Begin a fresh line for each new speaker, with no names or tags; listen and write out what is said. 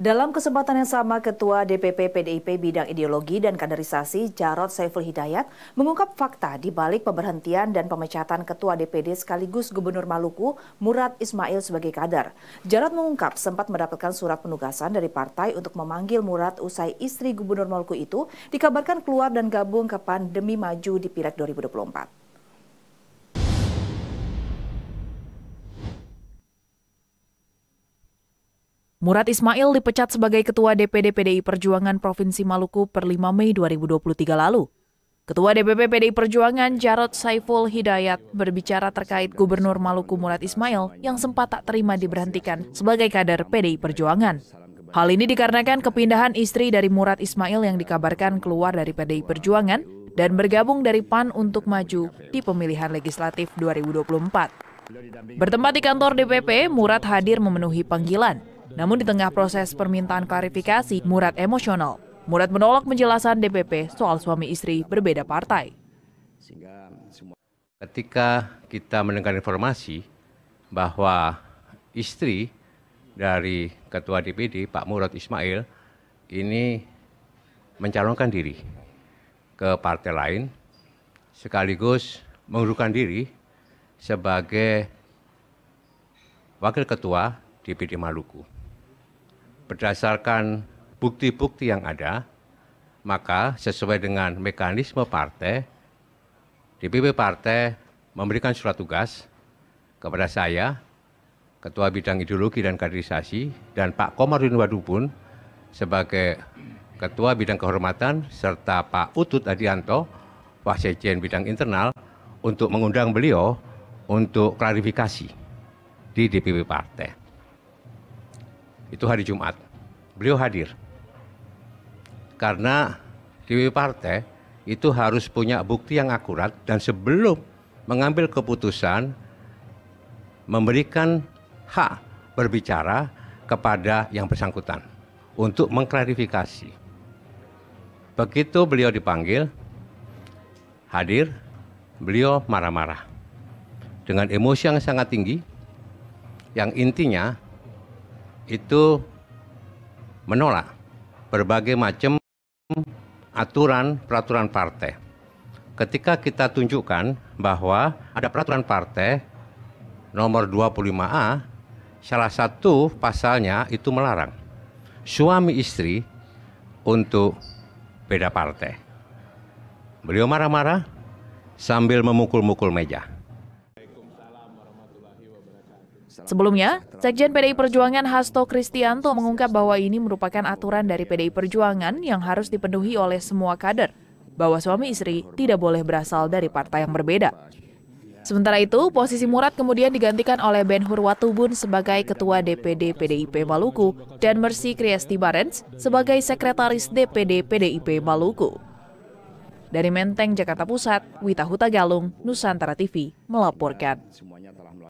Dalam kesempatan yang sama, Ketua DPP PDIP Bidang Ideologi dan Kaderisasi Jarod Saiful Hidayat mengungkap fakta di balik pemberhentian dan pemecatan Ketua DPD sekaligus Gubernur Maluku Murad Ismail sebagai kader. Jarod mengungkap sempat mendapatkan surat penugasan dari partai untuk memanggil Murad usai istri Gubernur Maluku itu dikabarkan keluar dan gabung ke PAN demi maju di Pileg 2024.
Murad Ismail dipecat sebagai Ketua DPD PDI Perjuangan Provinsi Maluku per 5 Mei 2023 lalu. Ketua DPP PDI Perjuangan Jarod Saiful Hidayat berbicara terkait Gubernur Maluku Murad Ismail yang sempat tak terima diberhentikan sebagai kader PDI Perjuangan. Hal ini dikarenakan kepindahan istri dari Murad Ismail yang dikabarkan keluar dari PDI Perjuangan dan bergabung dari PAN untuk maju di pemilihan legislatif 2024. Bertempat di kantor DPP, Murad hadir memenuhi panggilan. Namun di tengah proses permintaan klarifikasi, Murad emosional. Murad menolak penjelasan DPP soal suami istri berbeda partai.
Ketika kita mendengar informasi bahwa istri dari Ketua DPD Pak Murad Ismail ini mencalonkan diri ke partai lain sekaligus mengundurkan diri sebagai Wakil Ketua DPD Maluku berdasarkan bukti-bukti yang ada, maka sesuai dengan mekanisme partai, DPP partai memberikan surat tugas kepada saya, Ketua Bidang Ideologi dan Kaderisasi, dan Pak Komarudin Wadubun sebagai Ketua Bidang Kehormatan, serta Pak Utut Adianto, Wasekjen Bidang Internal, untuk mengundang beliau untuk klarifikasi di DPP Partai itu hari Jumat. Beliau hadir. Karena DPP partai itu harus punya bukti yang akurat dan sebelum mengambil keputusan memberikan hak berbicara kepada yang bersangkutan untuk mengklarifikasi. Begitu beliau dipanggil, hadir, beliau marah-marah dengan emosi yang sangat tinggi, yang intinya itu menolak berbagai macam aturan peraturan partai. Ketika kita tunjukkan bahwa ada peraturan partai nomor 25A, salah satu pasalnya itu melarang suami istri untuk beda partai. Beliau marah-marah sambil memukul-mukul meja.
Sebelumnya, Sekjen PDI Perjuangan Hasto Kristianto mengungkap bahwa ini merupakan aturan dari PDI Perjuangan yang harus dipenuhi oleh semua kader, bahwa suami istri tidak boleh berasal dari partai yang berbeda. Sementara itu, posisi Murad kemudian digantikan oleh Ben Hurwatubun sebagai Ketua DPD PDIP Maluku dan Mercy Kriesti Barents sebagai Sekretaris DPD PDIP Maluku. Dari Menteng, Jakarta Pusat, Wita Huta Galung, Nusantara TV, melaporkan.